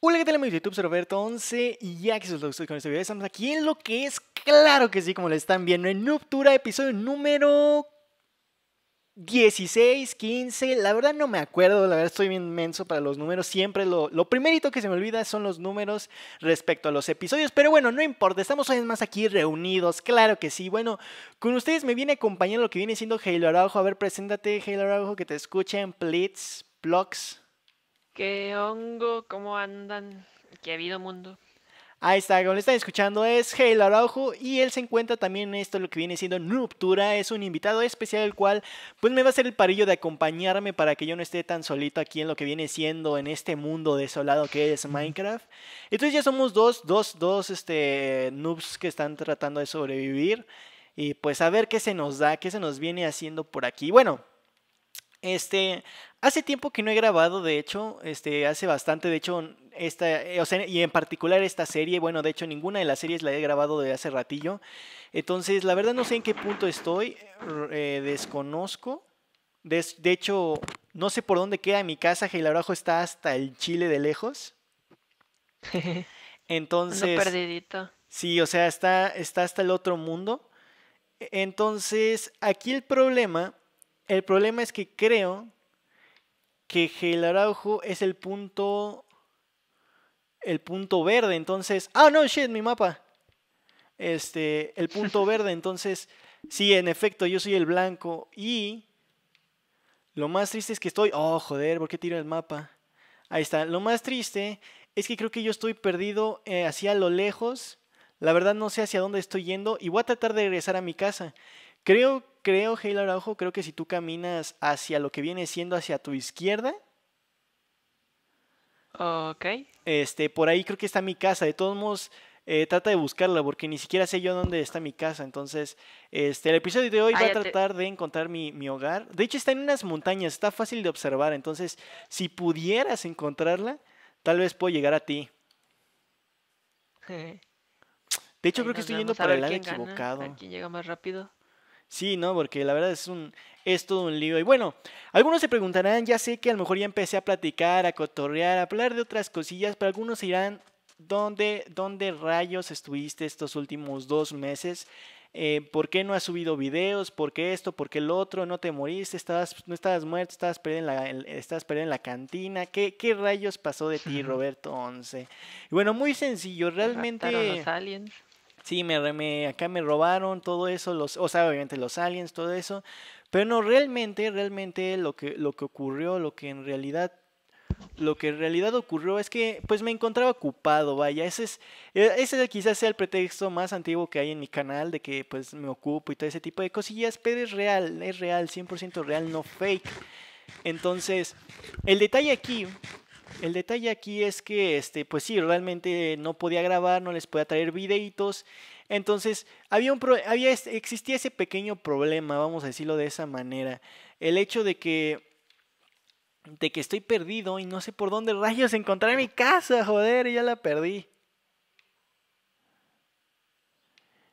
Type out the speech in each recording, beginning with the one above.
Hola, ¿qué tal amigos de YouTube? Soy Roberto11 y ya que se con este video estamos aquí en lo que es, claro que sí, como lo están viendo, en Nuptura, episodio número 16, 15, la verdad no me acuerdo, la verdad estoy bien menso para los números, siempre lo, lo primerito que se me olvida son los números respecto a los episodios, pero bueno, no importa, estamos hoy más aquí reunidos, claro que sí, bueno, con ustedes me viene acompañando lo que viene siendo Halo Araujo, a ver, preséntate Halo Araujo, que te escuchen, plits, Blocks. ¿Qué hongo? ¿Cómo andan? ¿Qué ha habido mundo? Ahí está, como lo están escuchando es Hale Araujo y él se encuentra también en esto lo que viene siendo Nuptura, es un invitado especial el cual pues me va a hacer el parillo de acompañarme para que yo no esté tan solito aquí en lo que viene siendo en este mundo desolado que es Minecraft. Entonces ya somos dos, dos, dos este, noobs que están tratando de sobrevivir y pues a ver qué se nos da, qué se nos viene haciendo por aquí. Bueno, este, hace tiempo que no he grabado, de hecho, este, hace bastante, de hecho, esta, eh, o sea, y en particular esta serie, bueno, de hecho ninguna de las series la he grabado de hace ratillo, entonces la verdad no sé en qué punto estoy, eh, desconozco, de, hecho, no sé por dónde queda mi casa, Geilabrajo está hasta el Chile de lejos, entonces... perdidito. Sí, o sea, está, está hasta el otro mundo. E, entonces, aquí el problema el problema es que creo que Gel Araujo es el punto. El punto verde, entonces. Ah, no, shit, mi mapa. Este, el punto verde, entonces. Sí, en efecto, yo soy el blanco. Y. Lo más triste es que estoy. Oh, joder, ¿por qué tiro el mapa? Ahí está. Lo más triste es que creo que yo estoy perdido hacia eh, lo lejos. La verdad no sé hacia dónde estoy yendo y voy a tratar de regresar a mi casa. Creo, creo, Heila ojo, creo que si tú caminas hacia lo que viene siendo hacia tu izquierda. Ok. Este, por ahí creo que está mi casa. De todos modos, eh, trata de buscarla porque ni siquiera sé yo dónde está mi casa. Entonces, este, el episodio de hoy va a ah, tratar de encontrar mi, hogar. De hecho, está en unas montañas, está fácil de observar. Entonces, si pudieras encontrarla, tal vez puedo llegar a ti. De hecho, creo que estoy yendo para el lado gana, equivocado. ¿Quién llega más rápido? Sí, ¿no? Porque la verdad es un es todo un lío. Y bueno, algunos se preguntarán, ya sé que a lo mejor ya empecé a platicar, a cotorrear, a hablar de otras cosillas, pero algunos dirán, ¿dónde, dónde rayos estuviste estos últimos dos meses? Eh, ¿Por qué no has subido videos? ¿Por qué esto? ¿Por qué el otro? ¿No te moriste? ¿No estabas muerto? ¿Estabas perdido en la, estabas en la cantina? ¿Qué, ¿Qué, rayos pasó de ti, Roberto 11? Y bueno, muy sencillo, realmente sí, me, me, acá me robaron, todo eso, los, o sea, obviamente los aliens, todo eso. Pero no, realmente, realmente lo que, lo que ocurrió, lo que en realidad lo que en realidad ocurrió es que pues me encontraba ocupado, vaya, ese es e, ese quizás sea el pretexto más antiguo que hay en mi canal de que pues me ocupo y todo ese tipo de cosillas, pero es real, es real, 100% real, no fake. Entonces, el detalle aquí el detalle aquí es que, este, pues sí, realmente no podía grabar, no les podía traer videitos. Entonces, había un había, existía ese pequeño problema, vamos a decirlo de esa manera. El hecho de que, de que estoy perdido y no sé por dónde rayos encontrar mi casa, joder, ya la perdí.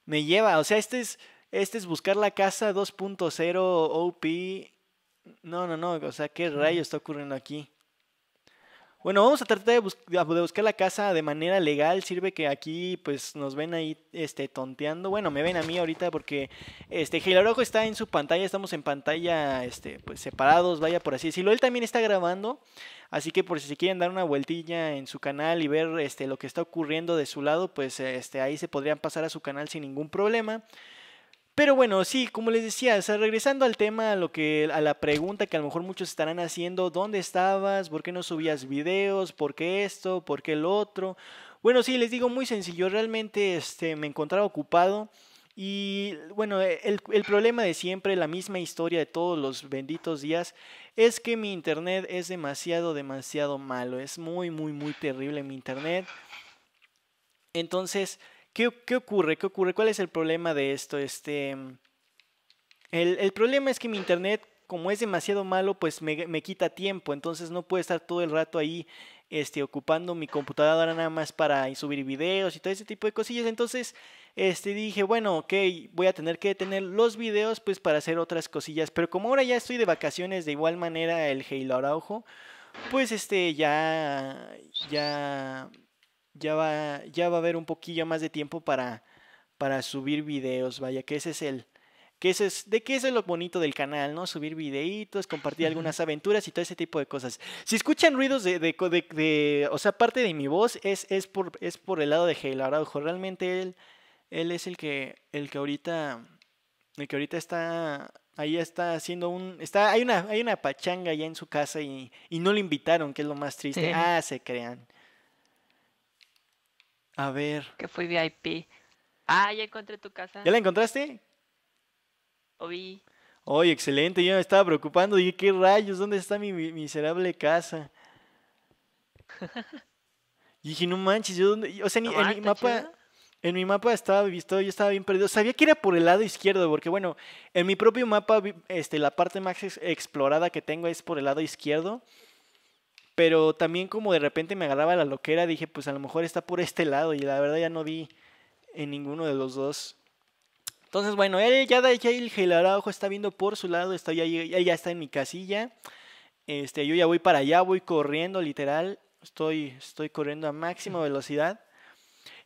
Me lleva, o sea, este es, este es buscar la casa 2.0 OP. No, no, no, o sea, ¿qué rayos está ocurriendo aquí? Bueno, vamos a tratar de, buscar la casa de manera legal. Sirve que aquí pues nos ven ahí este, tonteando. Bueno, me ven a mí ahorita porque este Gilarojo está en su pantalla. Estamos en pantalla este, pues, separados, vaya por así decirlo. Él también está grabando. Así que por si quieren dar una vueltilla en su canal y ver este, lo que está ocurriendo de su lado, pues este, ahí se podrían pasar a su canal sin ningún problema. Pero bueno, sí, como les decía, regresando al tema, a, lo que, a la pregunta que a lo mejor muchos estarán haciendo, ¿dónde estabas? ¿Por qué no subías videos? ¿Por qué esto? ¿Por qué el otro? Bueno, sí, les digo muy sencillo, realmente este, me encontraba ocupado y bueno, e, el, el problema de siempre, la misma historia de todos los benditos días, es que mi internet es demasiado, demasiado malo, es muy, muy, muy terrible mi internet. Entonces, ¿Qué, ocurre? ¿Qué ocurre? ¿Cuál es el problema de esto? Este, mm, el, problema es que mi internet, como es demasiado malo, pues me, quita tiempo. Entonces no puedo estar todo el rato ahí este, ocupando mi computadora nada más para subir videos y todo ese tipo de cosillas. Entonces este, dije, bueno, ok, voy a tener que tener los videos pues para hacer otras cosillas. Pero como ahora ya estoy de vacaciones, de igual manera el Halo Araujo, pues este ya... ya ya va, ya va a haber un poquillo más de tiempo para, para subir videos, vaya, que ese es el, que ese es, de qué es lo bonito del canal, ¿no? Subir videitos, compartir algunas aventuras y todo ese tipo de cosas. Si escuchan ruidos de, de, de, o sea, parte de mi voz es, es, por, es por el lado de Halo Araujo. Realmente él, él es el que, el que ahorita, el que ahorita está, ahí está haciendo un, está, hay una, hay una pachanga allá en su casa y, no lo invitaron, que es lo más triste. Ah, se crean. A ver. Que fui VIP. Ah, ya encontré tu casa. ¿Ya la encontraste? Oye, excelente. Yo me estaba preocupando. Dije, ¿qué rayos? ¿Dónde está mi, miserable casa? y dije, no manches. Yo, dónde? O sea, en mi mapa. En mi mapa estaba visto, yo estaba bien perdido. Sabía que era por el lado izquierdo, porque bueno, en mi propio mapa, este, la parte más explorada que tengo es por el lado izquierdo pero también como de repente me agarraba la loquera, dije, pues a lo mejor está por este lado y la verdad ya no vi en ninguno de los dos. Entonces, bueno, él ya, ya el Gelarajo está viendo por su lado, está, ya, ya, ya, está en mi casilla. Este, yo ya voy para allá, voy corriendo, literal. Estoy, estoy corriendo a máxima velocidad.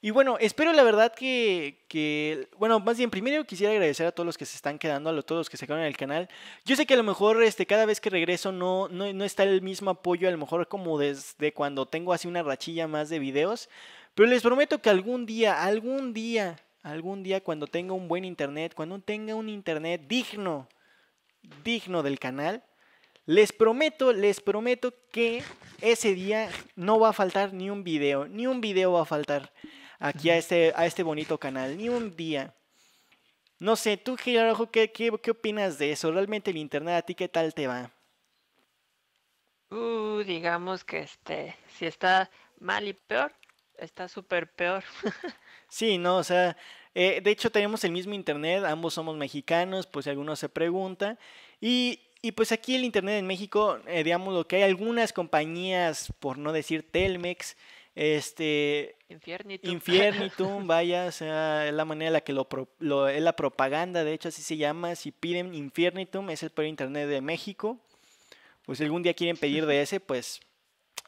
Y bueno, espero la verdad que, que, bueno, más bien primero quisiera agradecer a todos los que se están quedando, a todos los que se quedaron en el canal. Yo sé que a lo mejor este, cada vez que regreso no, no, no está el mismo apoyo, a lo mejor como desde cuando tengo así una rachilla más de videos, pero les prometo que algún día, algún día, algún día cuando tenga un buen internet, cuando tenga un internet digno, digno del canal, les prometo, les prometo que ese día no va a faltar ni un video, ni un video va a faltar aquí a este, a este bonito canal, ni un día. No sé, tú, Gerardo, ¿qué, qué, qué opinas de eso? ¿Realmente el internet a ti qué tal te va? Uh, digamos que este, si está mal y peor, está súper peor. sí, no, o sea, eh, de hecho tenemos el mismo internet, ambos somos mexicanos, pues si alguno se pregunta. Y, pues aquí el internet en México, eh, digamos lo que hay algunas compañías, por no decir Telmex, este, Infiernitum. vaya, o sea, es la manera en la que lo, es la propaganda, de hecho así se llama, si piden Infiernitum, es el periódico internet de México, pues si algún día quieren pedir de ese, pues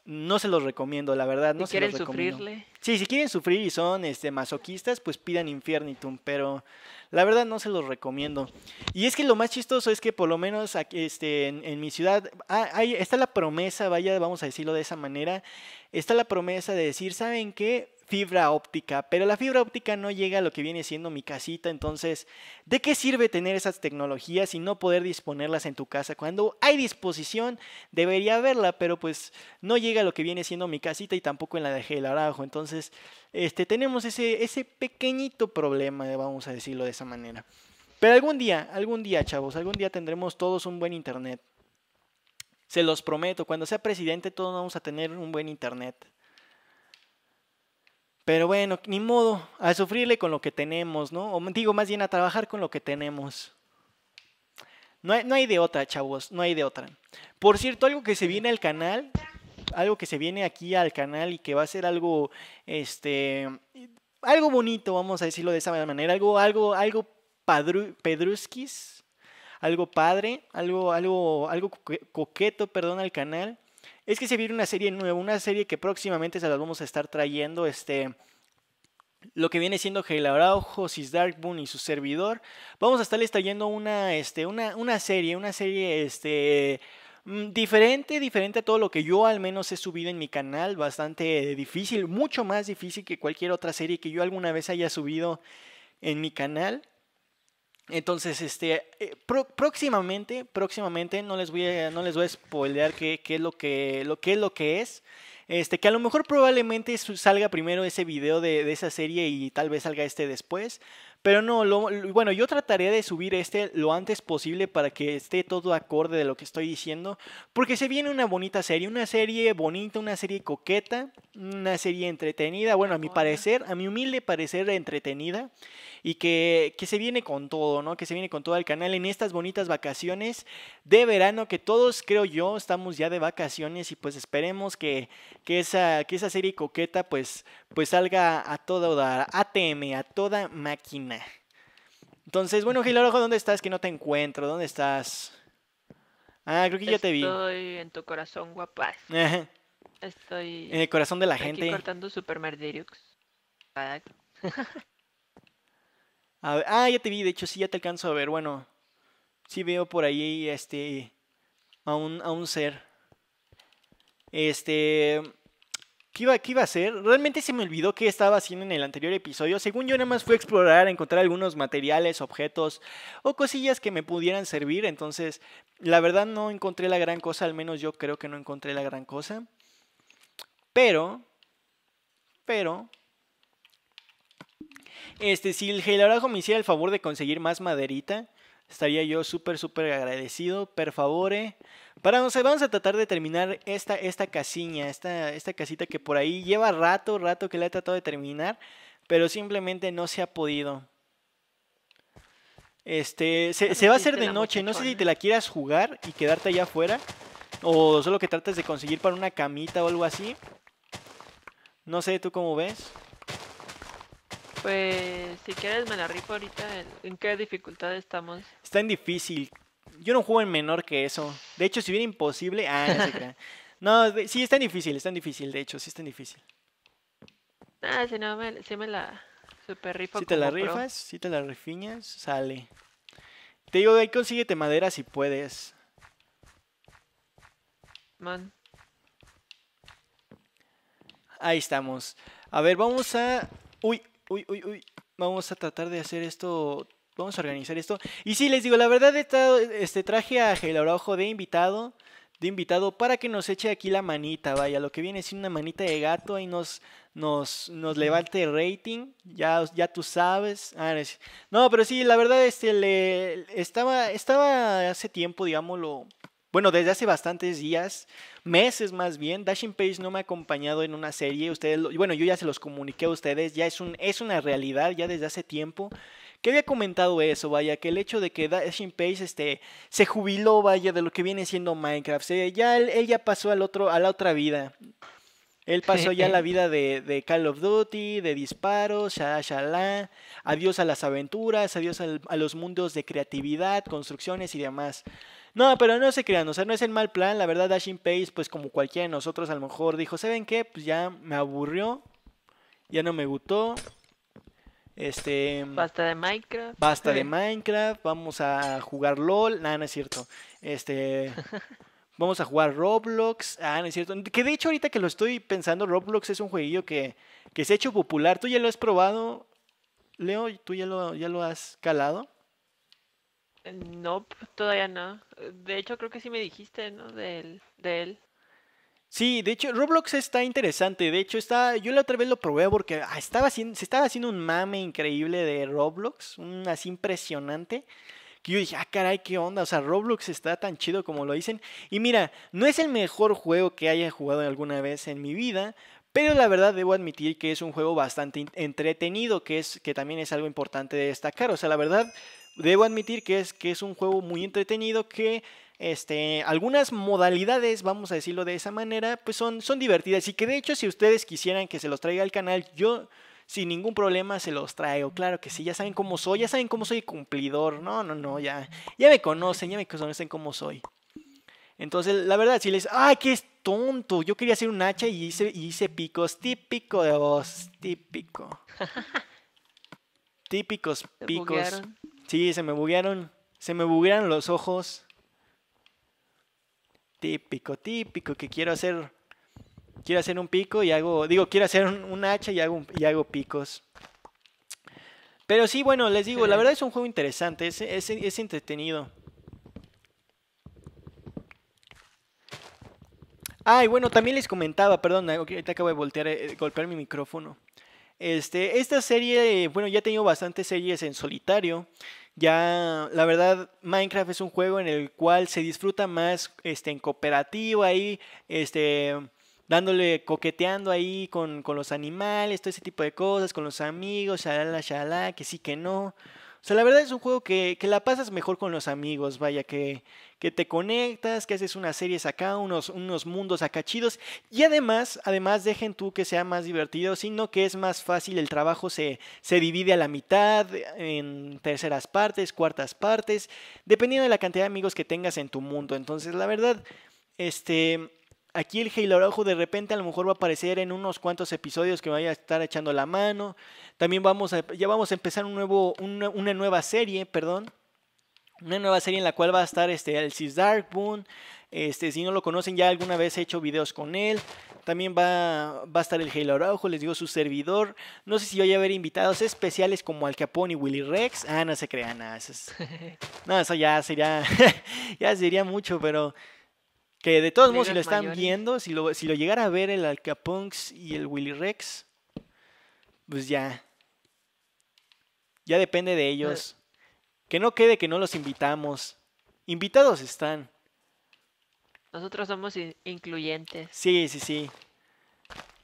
no se los recomiendo, la verdad. No si se quieren sufrirle. Sí, si quieren sufrir y son este, masoquistas, pues pidan Infiernitum, pero la verdad no se los recomiendo. Y es que lo más chistoso es que por lo menos este, en, mi ciudad ah, hay, está la promesa, vaya, vamos a decirlo de esa manera, está la promesa de decir, ¿saben qué? fibra óptica, pero la fibra óptica no llega a lo que viene siendo mi casita, entonces, ¿de qué sirve tener esas tecnologías y no poder disponerlas en tu casa? Cuando hay disposición, debería haberla, pero pues no llega a lo que viene siendo mi casita y tampoco en la de Gelarajo, entonces, este, tenemos ese, ese pequeñito problema, vamos a decirlo de esa manera. Pero algún día, algún día, chavos, algún día tendremos todos un buen internet. Se los prometo, cuando sea presidente todos vamos a tener un buen internet. Pero bueno, ni modo, a sufrirle con lo que tenemos, ¿no? O digo, más bien a trabajar con lo que tenemos. No hay, de otra, chavos, no hay de otra. Por cierto, algo que se viene al canal, algo que se viene aquí al canal y que va a ser algo, este, algo bonito, vamos a decirlo de esa manera, algo, algo, algo padru, algo padre, algo, algo, algo coqueto, perdón, al canal es que se viene una serie nueva, una serie que próximamente se las vamos a estar trayendo, este... Lo que viene siendo Heil Araujo, Dark Darkmoon y su servidor. Vamos a estarles trayendo una, este, una, serie, una serie, este mm, diferente, diferente a todo lo que yo al menos he subido en mi canal, bastante difícil, mucho más difícil que cualquier otra serie que yo alguna vez haya subido en mi canal. Entonces, este, eh, próximamente, próximamente, no les voy a, no les voy a spoilear qué, es lo que, lo que es lo que es. Este, que a lo mejor probablemente salga primero ese video de esa serie y tal vez salga este después. Pero no, bueno, yo trataré de subir este lo antes posible para que esté todo acorde de lo que estoy diciendo, porque se viene una bonita serie, una serie bonita, una serie coqueta, una serie entretenida, bueno, a mi parecer, a mi humilde parecer entretenida, y que, se viene con todo, ¿no? Que se viene con todo el canal en estas bonitas vacaciones de verano que todos, creo yo, estamos ya de vacaciones y pues esperemos que, que, esa, que esa serie coqueta pues pues salga a toda dar, ATM, a toda máquina. Entonces, bueno, Gilarojo, ¿dónde estás? Que no te encuentro, ¿dónde estás? Ah, creo que ya te vi. Estoy en tu corazón, guapas. Estoy. En el corazón de la gente. Aquí cortando Super Merderiux. ah, ya te vi, de hecho, sí, ya te alcanzo a ver. Bueno, sí veo por ahí este. a un ser. Este. ¿Qué iba, a hacer? Realmente se me olvidó qué estaba haciendo en el anterior episodio. Según yo, nada más fue explorar, encontrar algunos materiales, objetos o cosillas que me pudieran servir. Entonces, la verdad no encontré la gran cosa, al menos yo creo que no encontré la gran cosa. Pero, pero, este, si el Geilarajo me hiciera el favor de conseguir más maderita, Estaría yo súper, súper agradecido, por favore. Para, no sé, vamos a tratar de terminar esta, esta casiña, esta, esta casita que por ahí lleva rato, rato que la he tratado de terminar, pero simplemente no se ha podido. Este, se, se va a hacer de noche, no sé si te la quieras jugar y quedarte allá afuera, o solo que trates de conseguir para una camita o algo así. No sé, ¿tú cómo ves? Pues si quieres me la rifo ahorita. ¿En qué dificultad estamos? Está en difícil. Yo no juego en menor que eso. De hecho, si bien imposible... Ah, no sé No, sí, está en difícil, está en difícil, de hecho, sí está en difícil. Ah, si no, me, me la super rifo. Si te la rifas, si te la rifiñas, sale. Te digo, ahí consíguete madera si puedes. Man. Ahí estamos. A ver, vamos a... Uy, uy, uy, uy, vamos a tratar de hacer esto, vamos a organizar esto. Y sí, les digo, la verdad, este traje a Gel Araujo de invitado, de invitado para que nos eche aquí la manita, vaya, lo que viene es una manita de gato y nos, nos, nos levante el rating, ya, ya tú sabes. Ah, no, pero sí, la verdad, este, le, estaba, estaba hace tiempo, digámoslo, bueno, desde hace bastantes días, meses más bien, Dashing Page no me ha acompañado en una serie. Ustedes, bueno, yo ya se los comuniqué a ustedes, ya es, un, es una realidad ya desde hace tiempo. Que había comentado eso, vaya, que el hecho de que Dashing Page este, se jubiló, vaya, de lo que viene siendo Minecraft. ya pasó al otro, a la otra vida. Él pasó ya la vida de, de, Call of Duty, de disparos, shala, adiós a las aventuras, adiós a los mundos de creatividad, construcciones y demás. No, pero no se crean, o sea, no es el mal plan. La verdad, Dashing Pace, pues como cualquiera de nosotros, a lo mejor dijo: ¿Saben qué? Pues ya me aburrió, ya no me gustó. Este. Basta de Minecraft. Basta de Minecraft, vamos a jugar LOL. Nada, no es cierto. Este. Vamos a jugar Roblox. Ah, no es cierto. Que de hecho, ahorita que lo estoy pensando, Roblox es un jueguillo que, que se ha hecho popular. ¿Tú ya lo has probado, Leo? ¿Tú ya lo, ya lo has calado? Mm, no, todavía no. De hecho, creo que sí me dijiste, ¿no? De él. Sí, de hecho, Roblox está interesante. De hecho, está, yo la otra vez lo probé porque ah, estaba haciendo, se estaba haciendo un mame increíble de Roblox, así impresionante que yo dije, ah, caray, qué onda, o sea, Roblox está tan chido como lo dicen. Y mira, no es el mejor juego que haya jugado alguna vez en mi vida, pero la verdad debo admitir que es un juego bastante entretenido, que, es, que también es algo importante de destacar. O sea, la verdad debo admitir que es, que es un juego muy entretenido que este, algunas modalidades, vamos a decirlo de esa manera, pues son, son divertidas y que de hecho si ustedes quisieran que se los traiga al canal, yo sin ningún problema se los traigo. Claro que sí, ya saben cómo soy, ya saben cómo soy cumplidor. No, no, no, ya, ya me conocen, ya me conocen cómo soy. Entonces, la verdad, si les, ay, qué tonto, yo quería hacer un hacha y hice, hice picos, típico de vos, típico. Típicos picos. sí, se me buguearon, se me buguearon los ojos. Típico, típico, que quiero hacer Quiero hacer un pico y hago, digo, quiero hacer un, hacha y hago, y hago picos. Pero sí, bueno, les digo, la verdad es un juego interesante, es, es, es entretenido. ay bueno, también les comentaba, perdón, ahorita acabo de voltear, eh, golpear mi micrófono. Este, esta serie, bueno, ya he tenido bastantes series en solitario. Ya, la verdad, Minecraft es un juego en el cual se disfruta más este, en cooperativa ahí este, dándole, coqueteando ahí con, los animales, todo ese tipo de cosas, con los amigos, shalala, shalala, que sí, que no. O sea, la verdad es un juego que, que la pasas mejor con los amigos, vaya, que, te conectas, que haces unas series acá, unos, unos mundos acá chidos. Y además, además, dejen tú que sea más divertido, sino que es más fácil, el trabajo se, se divide a la mitad, en terceras partes, cuartas partes, dependiendo de la cantidad de amigos que tengas en tu mundo. Entonces, la verdad, este aquí el Halo Araujo de repente a lo mejor va a aparecer en unos cuantos episodios que vaya a estar echando la mano. También vamos a, ya vamos a empezar un nuevo, una, nueva serie, perdón. Una nueva serie en la cual va a estar este, el Cis Dark Boon. Este, si no lo conocen, ya alguna vez he hecho videos con él. También va, a estar el Halo Araujo, les digo su servidor. No sé si voy a haber invitados especiales como Al Capone y Willy Rex. Ah, no se crean, no, eso ya sería, ya sería mucho, pero que de todos modos, lo están viendo, si lo, si lo llegara a ver el Alcapunks y el Willy Rex, pues ya. Ya depende de ellos. Pues que no quede que no los invitamos. Invitados están. Nosotros somos incluyentes. Sí, sí, sí.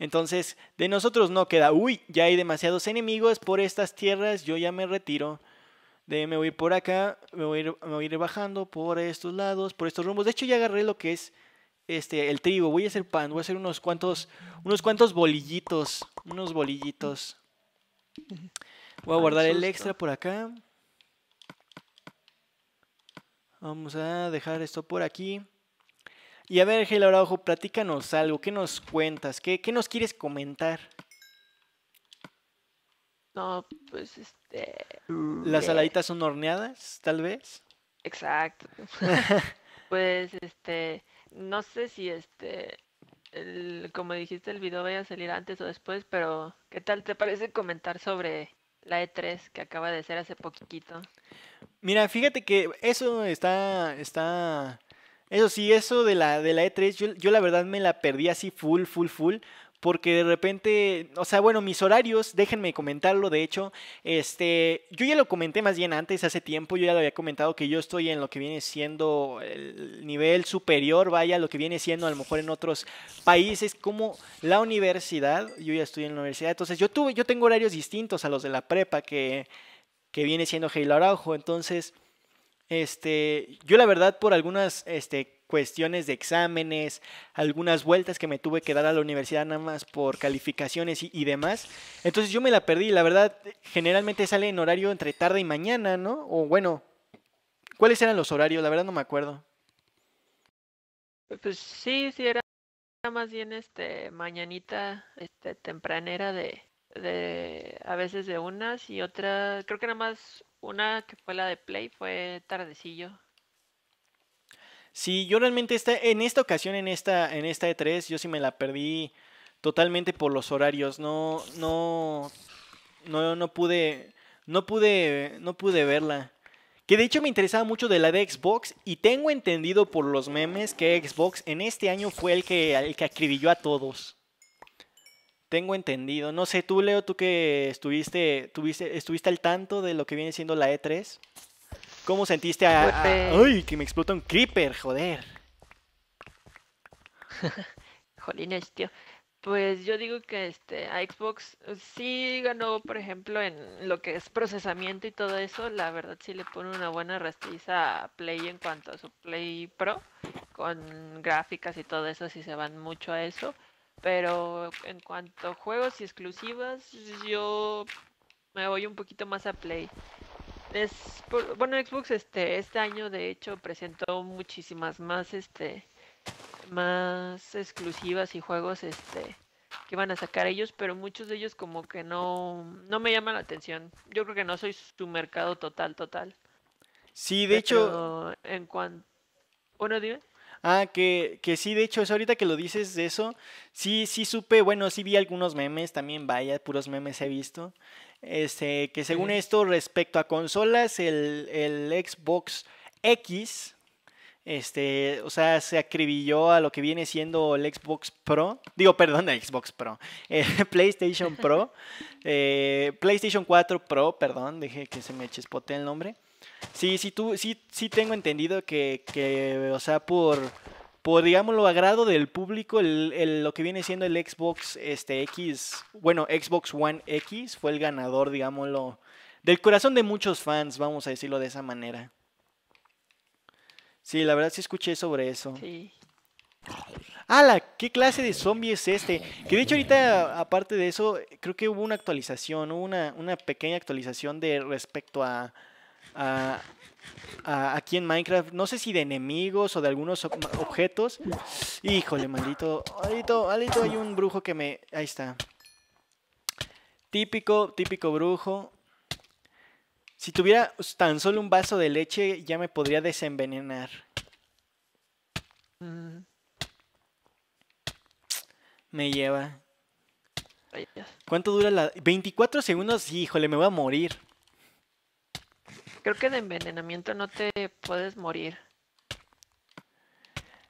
Entonces, de nosotros no queda, uy, ya hay demasiados enemigos por estas tierras, yo ya me retiro de me voy por acá, me voy, a ir, bajando por estos lados, por estos rumbos. De hecho, ya agarré lo que es este, el trigo. Voy a hacer pan, voy a hacer unos cuantos, unos cuantos bolillitos, unos bolillitos. Voy a guardar el extra por acá. Vamos a dejar esto por aquí. Y a ver, Gel Araujo, platícanos algo. ¿Qué nos cuentas? ¿Qué, qué nos quieres comentar? No, pues este, este, Las aladitas son horneadas, tal vez. Exacto. pues este, no sé si este, como dijiste, el video vaya a salir antes o después, pero ¿qué tal te parece comentar sobre la E3 que acaba de ser hace poquito? Mira, fíjate que eso está, está, eso sí, eso de la, de la E3, yo, yo la verdad me la perdí así full, full, full, porque de repente, o sea, bueno, mis horarios, déjenme comentarlo, de hecho, este, yo ya lo comenté más bien antes, hace tiempo, yo ya lo había comentado que yo estoy en lo que viene siendo el nivel superior, vaya, lo que viene siendo a lo mejor en otros países como la universidad, yo ya estoy en la universidad, entonces yo tuve, yo tengo horarios distintos a los de la prepa que, que viene siendo Jairo Araujo, entonces, este, yo la verdad por algunas, este, cuestiones de exámenes, algunas vueltas que me tuve que dar a la universidad nada más por calificaciones y, demás. Entonces yo me la perdí, la verdad, generalmente sale en horario entre tarde y mañana, ¿no? O bueno, ¿cuáles eran los horarios? La verdad no me acuerdo. Pues, pues sí, sí, era más bien este mañanita, este tempranera de, de a veces de unas y otras creo que nada más una que fue la de Play fue tardecillo, Sí, yo realmente esta, en esta ocasión, en esta, en esta E3, yo sí me la perdí totalmente por los horarios. No, no, no, no pude, no pude, no pude verla. Que de hecho me interesaba mucho de la de Xbox y tengo entendido por los memes que Xbox en este año fue el que, el que acribilló a todos. Tengo entendido. No sé, tú Leo, tú que estuviste, tuviste, estuviste al tanto de lo que viene siendo la E3. ¿Cómo sentiste a, ¡Ay! Que me explota un creeper, joder. Jolines, este, tío. Pues yo digo que este a Xbox sí ganó, por ejemplo, en lo que es procesamiento y todo eso, la verdad sí le pone una buena rastriza a Play en cuanto a su Play Pro, con gráficas y todo eso, sí se van mucho a eso. Pero en cuanto a juegos y exclusivas, yo me voy un poquito más a Play por bueno, Xbox este este año de hecho presentó muchísimas más este más exclusivas y juegos este que van a sacar ellos, pero muchos de ellos como que no no me llaman la atención. Yo creo que no soy su mercado total total. Sí, de hecho en cuanto bueno, dime. Ah, que, que sí, de hecho, es ahorita que lo dices de eso, sí, sí supe, bueno, sí vi algunos memes también, vaya, puros memes he visto. Este, que según esto, respecto a consolas, el, Xbox X, este, o sea, se acribilló a lo que viene siendo el Xbox Pro, digo, perdón, el Xbox Pro, eh, PlayStation Pro, eh, PlayStation 4 Pro, perdón, dejé que se me chespote el nombre. Sí, sí, tú, sí, sí tengo entendido que, o sea, por, por lo agrado del público, lo que viene siendo el Xbox este, X, bueno, Xbox One X fue el ganador, digámoslo, del corazón de muchos fans, vamos a decirlo de esa manera. Sí, la verdad sí escuché sobre eso. Sí. ¡Hala! ¿Qué clase de zombie es este? Que de hecho ahorita, aparte de eso, creo que hubo una actualización, una, una pequeña actualización de respecto a, a, aquí en Minecraft, no sé si de enemigos o de algunos objetos. Híjole, maldito, maldito, maldito, hay un brujo que me... Ahí está. Típico, típico brujo. Si tuviera tan solo un vaso de leche, ya me podría desenvenenar. Me lleva. ¿Cuánto dura la...? 24 segundos, híjole, me voy a morir. Creo que de envenenamiento no te puedes morir.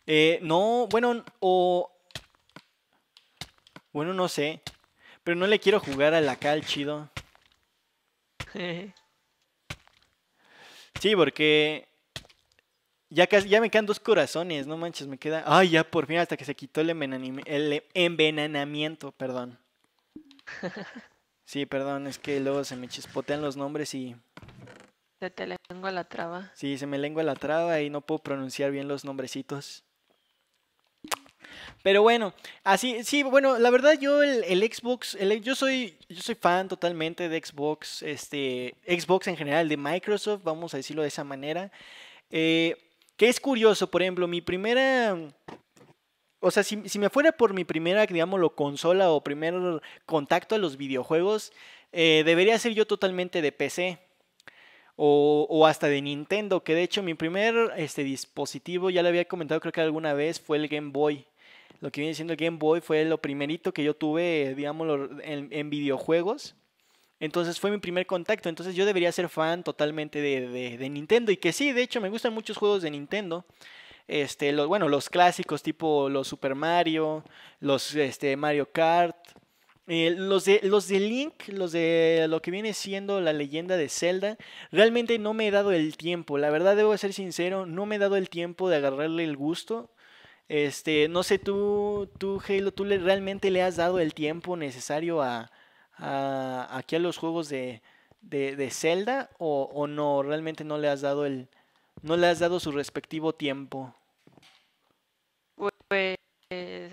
Eh, no, bueno, o... Bueno, no sé. Pero no le quiero jugar a la cal chido. sí, porque... Ya, casi, ya me quedan dos corazones, no manches, me queda... Ay, ya por fin, hasta que se quitó el, el envenenamiento, perdón. Sí, perdón, es que luego se me chispotean los nombres y se te lengua la traba. Sí, se me lengua la traba y no puedo pronunciar bien los nombrecitos. Pero bueno, así, sí, bueno, la verdad yo el, Xbox, yo soy, yo soy fan totalmente de Xbox, este, Xbox en general, de Microsoft, vamos a decirlo de esa manera. Eh, que es curioso, por ejemplo, mi primera, o sea, si, me fuera por mi primera, digámoslo, consola o primer contacto a los videojuegos, eh, debería ser yo totalmente de PC o, hasta de Nintendo, que de hecho mi primer este, dispositivo, ya le había comentado creo que alguna vez, fue el Game Boy. Lo que viene siendo el Game Boy fue lo primerito que yo tuve, digamos, en, videojuegos. Entonces fue mi primer contacto, entonces yo debería ser fan totalmente de, de, Nintendo. Y que sí, de hecho me gustan muchos juegos de Nintendo. Este, los, bueno, los clásicos tipo los Super Mario, los este, Mario Kart, eh, los, de, los de Link, los de lo que viene siendo la leyenda de Zelda, realmente no me he dado el tiempo. La verdad, debo ser sincero, no me he dado el tiempo de agarrarle el gusto. Este, no sé, tú, tú Halo, ¿tú realmente le has dado el tiempo necesario a, a aquí a los juegos de, de, de Zelda? O, ¿O no? ¿Realmente no le has dado el, no le has dado su respectivo tiempo?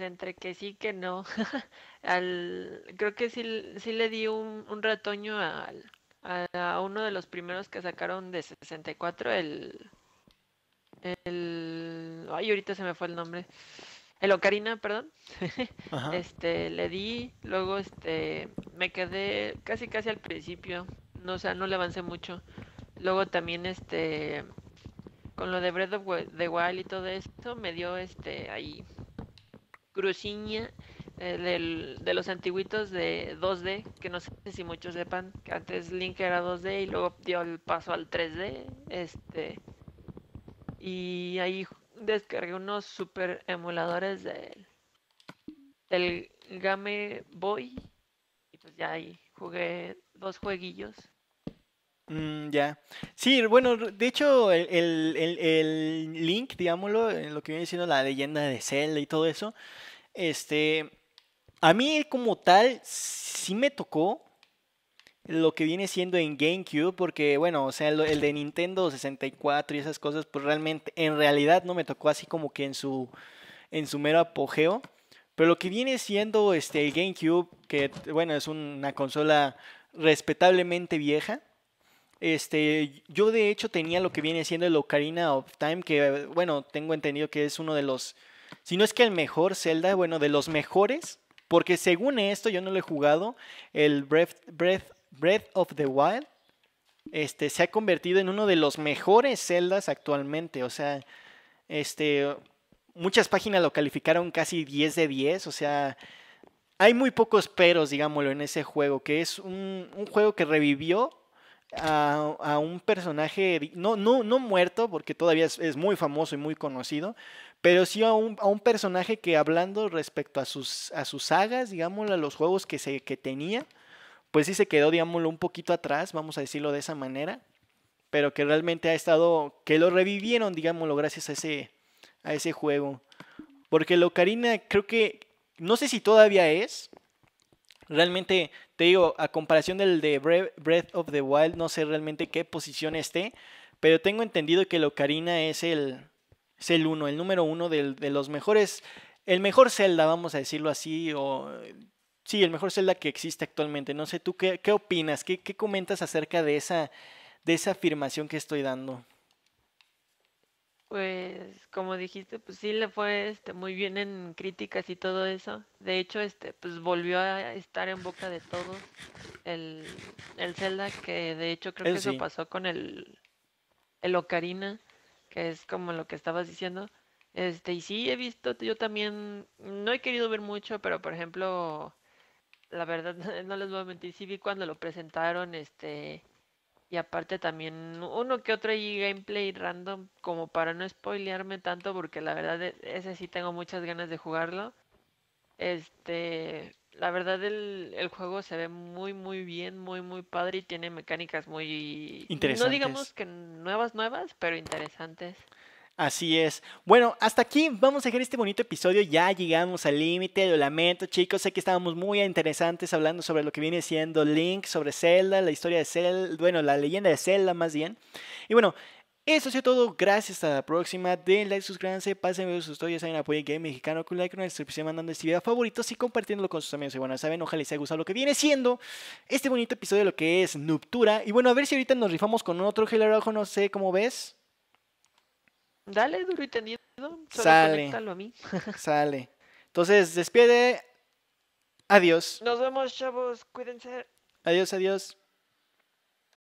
entre que sí que no. creo que sí, sí le di un, un retoño a, uno de los primeros que sacaron de 64, el... el ay, ahorita se me fue el nombre. El Ocarina, perdón. Este, le di, luego este, me quedé casi casi al principio. No, o sea, no le avancé mucho. Luego también este con lo de Breath of the Wild y todo esto me dio este ahí Cruciña eh, de los antiguitos de 2D, que no sé si muchos sepan, que antes Link era 2D y luego dio el paso al 3D. Este, y ahí descargué unos super emuladores del Game Boy y pues ya ahí jugué dos jueguillos Mm, ya. Sí, bueno, de hecho, el, link, digámoslo, en lo que viene siendo la leyenda de Zelda y todo eso, este. A mí, como tal, sí me tocó lo que viene siendo en GameCube, porque, bueno, o sea, el, de Nintendo 64 y esas cosas, pues realmente, en realidad no me tocó así como que en su, en su mero apogeo. Pero lo que viene siendo este, el GameCube, que, bueno, es una consola respetablemente vieja este, yo de hecho tenía lo que viene siendo el Ocarina of Time, que bueno, tengo entendido que es uno de los, si no es que el mejor Zelda, bueno, de los mejores, porque según esto yo no lo he jugado, el Breath, Breath, of the Wild, este, se ha convertido en uno de los mejores Zeldas actualmente, o sea, este, muchas páginas lo calificaron casi 10 de 10, o sea, hay muy pocos peros, digámoslo, en ese juego, que es un, un juego que revivió a, un personaje, no, no, no muerto, porque todavía es, muy famoso y muy conocido, pero sí a un, a un, personaje que hablando respecto a sus, a sus sagas, digámoslo, a los juegos que, se, tenía, pues sí se quedó, digámoslo, un poquito atrás, vamos a decirlo de esa manera, pero que realmente ha estado, que lo revivieron, digámoslo, gracias a ese, a ese juego. Porque lo Karina creo que, no sé si todavía es, realmente te digo, a comparación del de Breath of the Wild, no sé realmente qué posición esté, pero tengo entendido que lo Ocarina es el, es el uno, el número uno de los mejores, el mejor Zelda, vamos a decirlo así, o sí, el mejor Zelda que existe actualmente. No sé, ¿tú qué, qué opinas? ¿Qué, ¿Qué comentas acerca de esa, de esa afirmación que estoy dando? Pues como dijiste, pues sí le fue este, muy bien en críticas y todo eso. De hecho, este, pues volvió a estar en boca de todos el, el Zelda, que de hecho creo que eso pasó con el, el Ocarina, que es como lo que estabas diciendo. Este, y sí he visto, yo también, no he querido ver mucho, pero por ejemplo, la verdad, no les voy a mentir, sí vi cuando lo presentaron, este, y aparte también uno que otro y gameplay random como para no spoilearme tanto porque la verdad e, ese sí tengo muchas ganas de jugarlo. Este, la verdad el, el juego se ve muy muy bien, muy muy padre y tiene mecánicas muy interesantes. No digamos que nuevas nuevas, pero interesantes. Así es. Bueno, hasta aquí vamos a dejar este bonito episodio. Ya llegamos al límite, lo lamento chicos. Sé que estábamos muy interesantes hablando sobre lo que viene siendo Link, sobre Zelda, la historia de Zelda, bueno, la leyenda de Zelda más bien. Y bueno, eso ha sido todo. Gracias. Hasta la próxima. Den like, suscríbanse, pásenme sus historias. Saben, a Game Mexicano con like, la descripción mandando este video a favoritos y compartiéndolo con sus amigos. Y bueno, saben, ojalá les haya gustado lo que viene siendo este bonito episodio de lo que es Nuptura. Y bueno, a ver si ahorita nos rifamos con otro gelarajo, no sé cómo ves. Dale, duro y tendido. Solo sale. A mí. sale. Entonces, despide. Adiós. Nos vemos, chavos. Cuídense. Adiós, adiós.